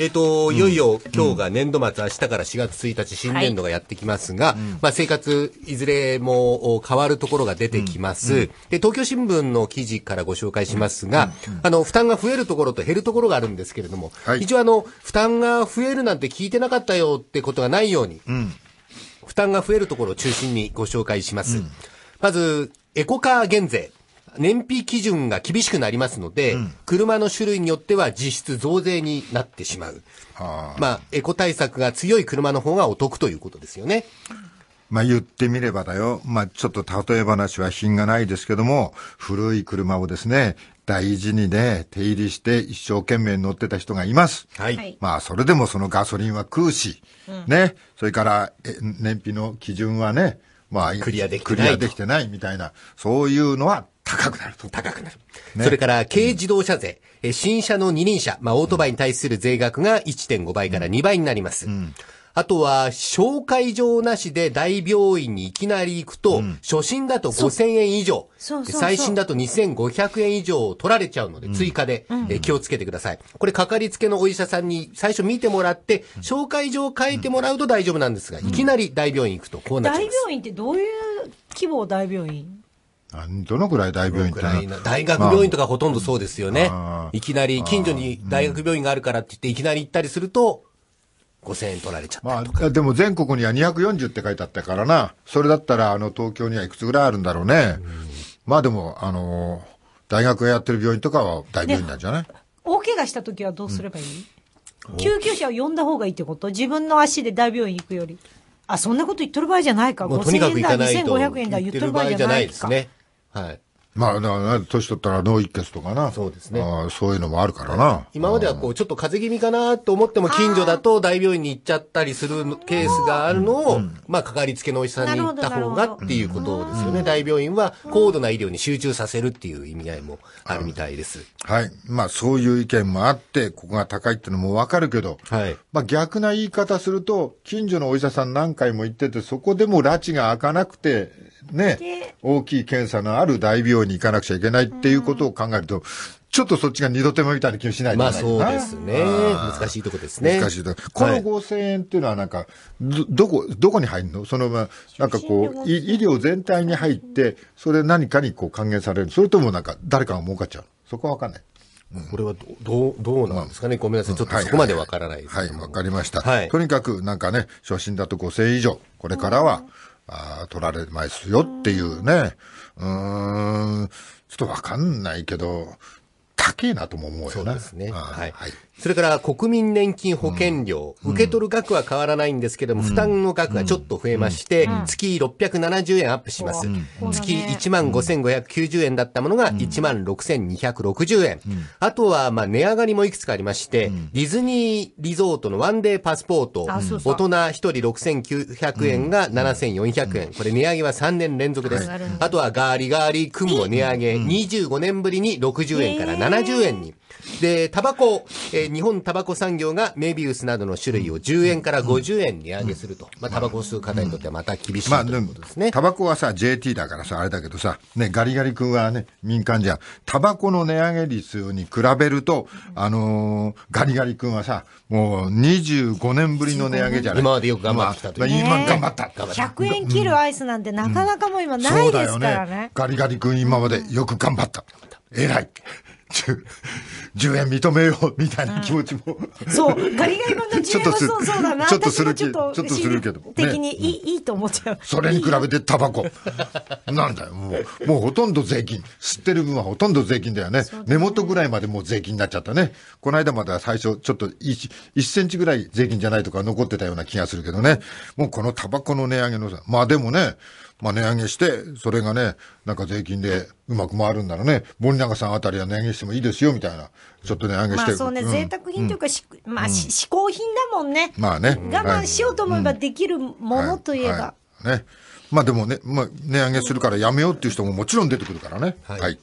えっ、と、いよいよ今日が年度末、明日から4月1日、新年度がやってきますが、まあ生活、いずれも変わるところが出てきます、で、東京新聞の記事からご紹介しますが、あの、負担が増えるところと減るところがあるんですけれども、一応あの、負担が増えるなんて聞いてなかったよってことがないように、負担が増えるところを中心にご紹介します。まず、エコカー減税。燃費基準が厳しくなりますので、うん、車の種類によっては実質増税になってしまう。はあ、まあ、エコ対策が強い車の方がお得ということですよね。まあ言ってみればだよ。まあちょっと例え話は品がないですけども、古い車をですね、大事にね、手入りして一生懸命乗ってた人がいます。はい。まあそれでもそのガソリンは食うし、うん、ね、それから燃費の基準はね、まあクリアできてない。クリアできてないみたいな、そういうのは高くなると。高くなる。ね、それから、軽自動車税、うん、新車の二輪車、まあ、オートバイに対する税額が1.5倍から2倍になります。うんあとは、紹介状なしで大病院にいきなり行くと、うん、初診だと5000円以上最新だと2500円以上取られちゃうので、追加で、うん、え気をつけてください。これ、かかりつけのお医者さんに最初見てもらって、紹介状を書いてもらうと大丈夫なんですが、うん、いきなり大病院行くと、こうなります。大病院ってどういう規模大病院どのくらい大病院って大学病院とかほとんどそうですよね。いきなり、近所に大学病院があるからって言って、いきなり行ったりすると、5000円取られちゃったまあ、でも全国には240って書いてあったからな。それだったら、あの、東京にはいくつぐらいあるんだろうね。うまあでも、あの、大学やってる病院とかは大病院なんじゃない大怪我した時はどうすればいい、うん、救急車を呼んだ方がいいってこと自分の足で大病院行くより。あ、そんなこと言っとる場合じゃないか。5000円く2 5 0 0円だ言っとる場合じゃないですね。はい。まあ、だから、年取ったら脳一血とかな。そうですね。あそういうのもあるからな。今まではこう、ちょっと風邪気味かなと思っても、近所だと大病院に行っちゃったりするケースがあるのを、まあ、かかりつけのお医者さんに行った方がっていうことですよね。大病院は高度な医療に集中させるっていう意味合いもあるみたいです。はい。まあ、そういう意見もあって、ここが高いっていうのもわかるけど、はい。まあ、逆な言い方すると、近所のお医者さん何回も行ってて、そこでも拉致が開かなくて、ね、大きい検査のある大病院に行かなくちゃいけないっていうことを考えると、ちょっとそっちが二度手間みたいな気もしないまあそうですね。難しいとこですね。難しいとこ。この5000円っていうのはなんか、ど、どこ、どこに入るのそのまま、なんかこう、医療全体に入って、それ何かにこう還元される。それともなんか誰かが儲かっちゃう。そこはわかんない。これはどう、どうなんですかね、ごめんなさい。ちょっとそこまでわからないです、はい、わ、はいはい、かりました。はい、とにかく、なんかね、初心だと5000以上。これからは、あ取られますよっていうね、うん、ちょっとわかんないけど、高えなとも思うよね。そうですね。はい。はいそれから国民年金保険料、うん、受け取る額は変わらないんですけども、うん、負担の額がちょっと増えまして、うん、月670円アップします。月1万5590円だったものが1万6260円。あとは、まあ、値上がりもいくつかありまして、ディズニーリゾートのワンデーパスポート、大人1人6900円が7400円。これ値上げは3年連続です。あとはガーリガーリ君も値上げ、25年ぶりに60円から70円に。で、タバコ、えー、日本タバコ産業がメビウスなどの種類を10円から50円値上げすると。まあ、タバコを吸う方にとってはまた厳しい、まあ、ということですね。タバコはさ、JT だからさ、あれだけどさ、ね、ガリガリ君はね、民間じゃん。タバコの値上げ率に比べると、あのー、ガリガリ君はさ、もう25年ぶりの値上げじゃない今までよく頑張ってたという。まあ、今頑張った。100円切るアイスなんてなかなかもう今ないですからね。うん、ねガリガリ君今までよく頑張った。偉い。10円認めようみたいな気持ちも。そう、ガリガリ君の10円はそうそうだな。ちょっとするちょっとするけど。的にいい、いいと思っちゃう。それに比べてタバコ。なんだよ、もう、もうほとんど税金。吸ってる分はほとんど税金だよね。根元ぐらいまでもう税金になっちゃったね。この間までは最初、ちょっと 1, 1センチぐらい税金じゃないとか残ってたような気がするけどね。もうこのタバコの値上げのさ、まあでもね、まあ、値上げして、それがね、なんか税金でうまく回るんならね、森永さんあたりは値上げしてもいいですよみたいな、ちょっと値上げして、まあ、そうね、うん、贅沢品というか、うん、まあ、嗜好品だもんね、まあね、我慢しようと思えばできるものといえば。はいはい、ねまあでもね、まあ、値上げするからやめようっていう人ももちろん出てくるからね。はい